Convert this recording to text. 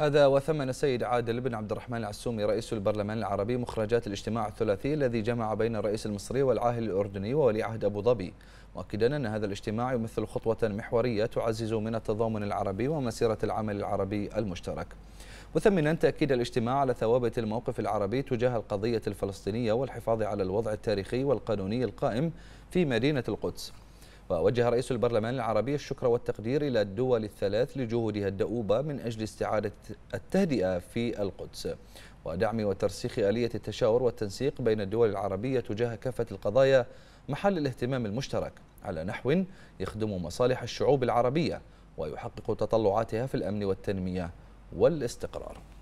هذا وثمن السيد عادل بن عبد الرحمن العسومي رئيس البرلمان العربي مخرجات الاجتماع الثلاثي الذي جمع بين الرئيس المصري والعاهل الأردني وولي عهد أبو ظبي مؤكدا أن هذا الاجتماع يمثل خطوة محورية تعزز من التضامن العربي ومسيرة العمل العربي المشترك مثمنا تأكيد الاجتماع على ثوابت الموقف العربي تجاه القضية الفلسطينية والحفاظ على الوضع التاريخي والقانوني القائم في مدينة القدس ووجه رئيس البرلمان العربي الشكر والتقدير إلى الدول الثلاث لجهودها الدؤوبة من أجل استعادة التهدئة في القدس ودعم وترسيخ آلية التشاور والتنسيق بين الدول العربية تجاه كافة القضايا محل الاهتمام المشترك على نحو يخدم مصالح الشعوب العربية ويحقق تطلعاتها في الأمن والتنمية والاستقرار